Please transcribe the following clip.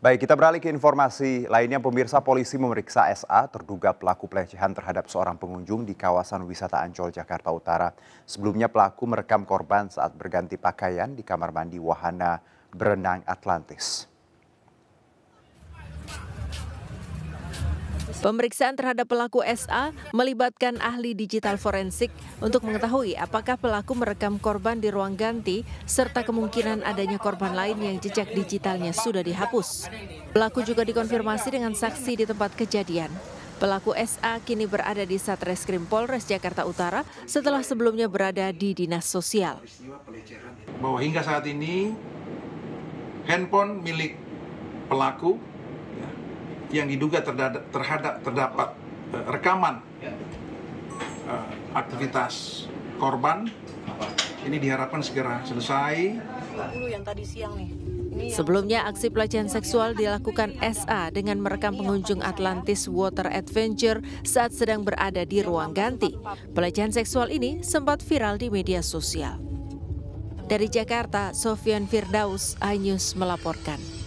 Baik, kita beralih ke informasi lainnya. Pemirsa polisi memeriksa SA terduga pelaku pelecehan terhadap seorang pengunjung di kawasan wisata Ancol, Jakarta Utara. Sebelumnya pelaku merekam korban saat berganti pakaian di kamar mandi wahana berenang Atlantis. Pemeriksaan terhadap pelaku SA melibatkan ahli digital forensik untuk mengetahui apakah pelaku merekam korban di ruang ganti serta kemungkinan adanya korban lain yang jejak digitalnya sudah dihapus. Pelaku juga dikonfirmasi dengan saksi di tempat kejadian. Pelaku SA kini berada di Satreskrim Polres Jakarta Utara setelah sebelumnya berada di Dinas Sosial. Bahwa hingga saat ini handphone milik pelaku yang diduga terhadap terdapat uh, rekaman uh, aktivitas korban ini diharapkan segera selesai. Yang tadi siang nih. Sebelumnya aksi pelecehan seksual dilakukan SA dengan merekam pengunjung Atlantis Water Adventure saat sedang berada di ruang ganti. Pelecehan seksual ini sempat viral di media sosial. Dari Jakarta, Sofian Firdaus, iNews melaporkan.